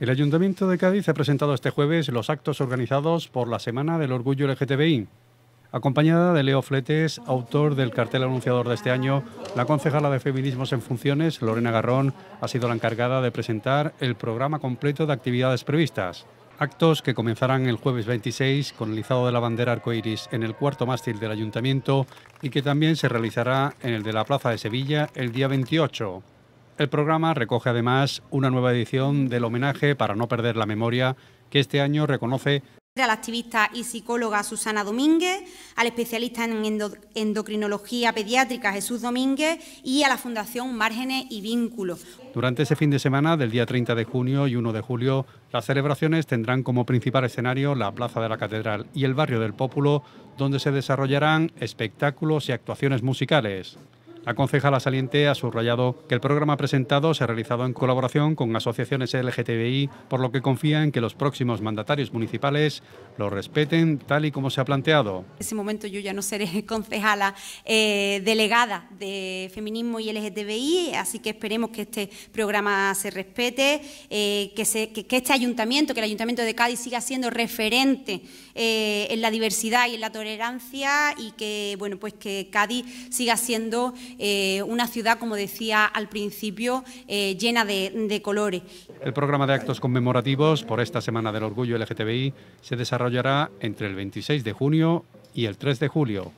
El Ayuntamiento de Cádiz ha presentado este jueves los actos organizados por la Semana del Orgullo LGTBI. Acompañada de Leo Fletes, autor del cartel anunciador de este año, la concejala de Feminismos en Funciones, Lorena Garrón, ha sido la encargada de presentar el programa completo de actividades previstas. Actos que comenzarán el jueves 26 con el izado de la bandera arcoiris en el cuarto mástil del Ayuntamiento y que también se realizará en el de la Plaza de Sevilla el día 28. El programa recoge además una nueva edición del homenaje para no perder la memoria que este año reconoce a la activista y psicóloga Susana Domínguez, al especialista en endocrinología pediátrica Jesús Domínguez y a la Fundación Márgenes y Vínculos. Durante ese fin de semana, del día 30 de junio y 1 de julio, las celebraciones tendrán como principal escenario la Plaza de la Catedral y el Barrio del Pópulo, donde se desarrollarán espectáculos y actuaciones musicales. La concejala saliente ha subrayado que el programa presentado se ha realizado en colaboración con asociaciones LGTBI, por lo que confía en que los próximos mandatarios municipales lo respeten tal y como se ha planteado. En ese momento yo ya no seré concejala eh, delegada de feminismo y LGTBI, así que esperemos que este programa se respete, eh, que, se, este ayuntamiento, que el ayuntamiento de Cádiz siga siendo referente eh, en la diversidad y en la tolerancia y que bueno pues que Cádiz siga siendo eh, una ciudad, como decía al principio, eh, llena de, colores. El programa de actos conmemorativos por esta Semana del Orgullo LGTBI se desarrollará entre el 26 de junio y el 3 de julio.